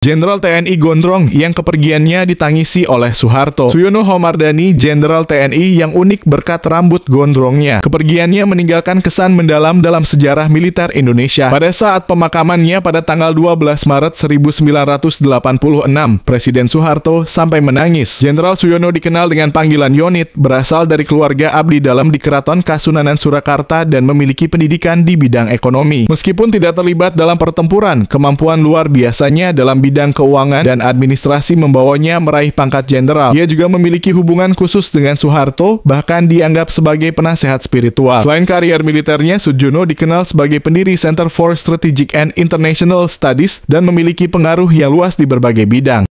Jenderal TNI Gondrong yang kepergiannya ditangisi oleh Soeharto. Suyono Homardani, Jenderal TNI yang unik berkat rambut gondrongnya. Kepergiannya meninggalkan kesan mendalam dalam sejarah militer Indonesia. Pada saat pemakamannya pada tanggal 12 Maret 1986, Presiden Soeharto sampai menangis. Jenderal Suyono dikenal dengan panggilan Yonit, berasal dari keluarga abdi dalam di Keraton Kasunanan Surakarta dan memiliki pendidikan di bidang ekonomi. Meskipun tidak terlibat dalam pertempuran, kemampuan luar biasanya dalam bidang bidang keuangan dan administrasi membawanya meraih pangkat jenderal. Ia juga memiliki hubungan khusus dengan Soeharto, bahkan dianggap sebagai penasehat spiritual. Selain karier militernya, Sujono dikenal sebagai pendiri Center for Strategic and International Studies dan memiliki pengaruh yang luas di berbagai bidang.